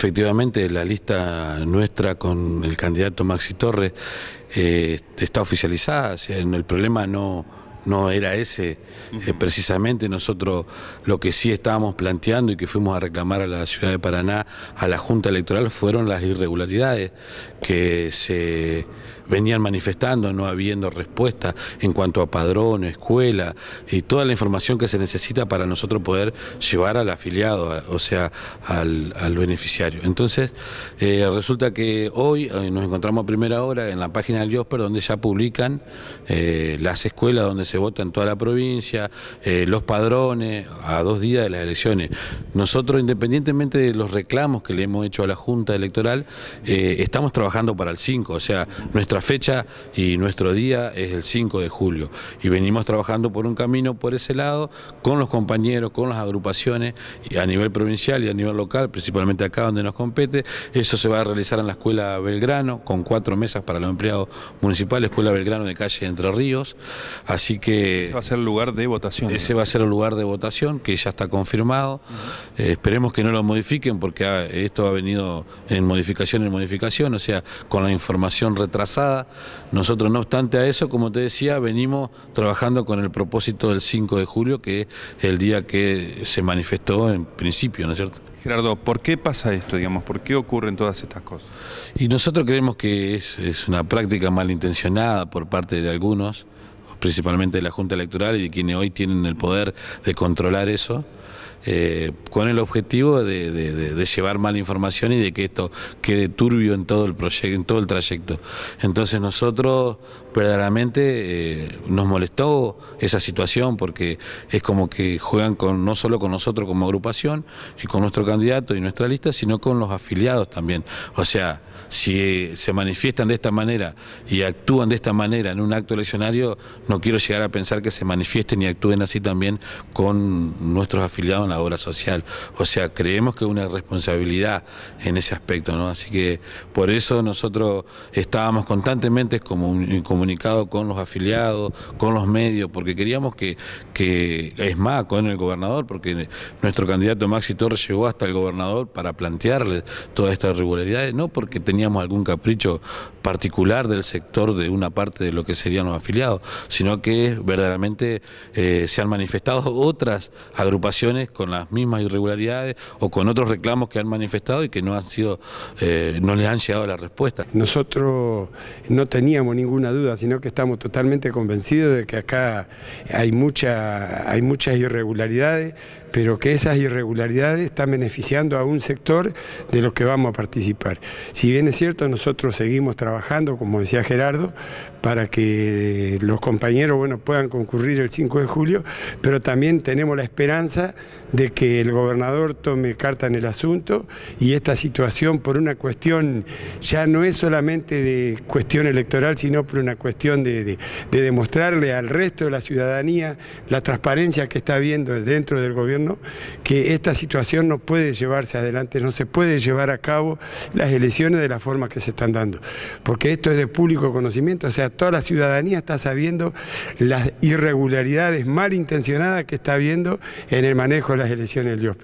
Efectivamente, la lista nuestra con el candidato Maxi Torres eh, está oficializada. El problema no, no era ese eh, precisamente nosotros lo que sí estábamos planteando y que fuimos a reclamar a la ciudad de Paraná, a la Junta Electoral, fueron las irregularidades que se venían manifestando, no habiendo respuesta en cuanto a padrón, escuela y toda la información que se necesita para nosotros poder llevar al afiliado, o sea, al, beneficiario. Entonces, eh, resulta que hoy eh, nos encontramos a primera hora en la página del IOSPER donde ya publican las escuelas donde se se vota en toda la provincia, eh, los padrones, a dos días de las elecciones. Nosotros, independientemente de los reclamos que le hemos hecho a la Junta Electoral, eh, estamos trabajando para el 5, o sea, nuestra fecha y nuestro día es el 5 de julio. Y venimos trabajando por un camino por ese lado, con los compañeros, con las agrupaciones, a nivel provincial y a nivel local, principalmente acá donde nos compete. Eso se va a realizar en la Escuela Belgrano, con cuatro mesas para los empleados municipales, Escuela Belgrano de calle Entre Ríos. Así ese va a ser el lugar de votación. Ese va a ser el lugar de votación, que ya está confirmado. Eh, esperemos que no lo modifiquen, porque ah, esto ha venido en modificación en modificación, o sea, con la información retrasada. Nosotros, no obstante a eso, como te decía, venimos trabajando con el propósito del 5 de julio, que es el día que se manifestó en principio, ¿no es cierto? Gerardo, ¿por qué pasa esto, digamos? ¿Por qué ocurren todas estas cosas? Y nosotros creemos que es una práctica malintencionada por parte de algunos, principalmente de la Junta Electoral y de quienes hoy tienen el poder de controlar eso. Eh, con el objetivo de, llevar mala información y de que esto quede turbio en todo el proyecto, en todo el trayecto. Entonces nosotros verdaderamente eh, nos molestó esa situación porque es como que juegan con no solo con nosotros como agrupación y con nuestro candidato y nuestra lista, sino con los afiliados también. O sea, si eh, se manifiestan de esta manera y actúan de esta manera en un acto eleccionario, no quiero llegar a pensar que se manifiesten y actúen así también con nuestros afiliados la obra social. O sea, creemos que es una responsabilidad en ese aspecto, ¿no? Así que por eso nosotros estábamos constantemente comunicados con los afiliados, con los medios, porque queríamos que, que es más, con el gobernador, porque nuestro candidato Maxi Torres llegó hasta el gobernador para plantearle todas estas irregularidades, no porque teníamos algún capricho particular del sector de una parte de lo que serían los afiliados, sino que verdaderamente eh, se han manifestado otras agrupaciones con las mismas irregularidades o con otros reclamos que han manifestado y que no han sido, eh, no les han llegado la respuesta. Nosotros no teníamos ninguna duda, sino que estamos totalmente convencidos de que acá hay hay muchas irregularidades, pero que esas irregularidades están beneficiando a un sector de los que vamos a participar. Si bien es cierto, nosotros seguimos trabajando trabajando, como decía Gerardo, para que los compañeros bueno, puedan concurrir el 5 de julio, pero también tenemos la esperanza de que el gobernador tome carta en el asunto y esta situación por una cuestión, ya no es solamente de cuestión electoral, sino por una cuestión de, demostrarle al resto de la ciudadanía la transparencia que está habiendo dentro del gobierno, que esta situación no puede llevarse adelante, no se puede llevar a cabo las elecciones de la forma que se están dando porque esto es de público conocimiento, o sea, toda la ciudadanía está sabiendo las irregularidades malintencionadas que está habiendo en el manejo de las elecciones del Dios.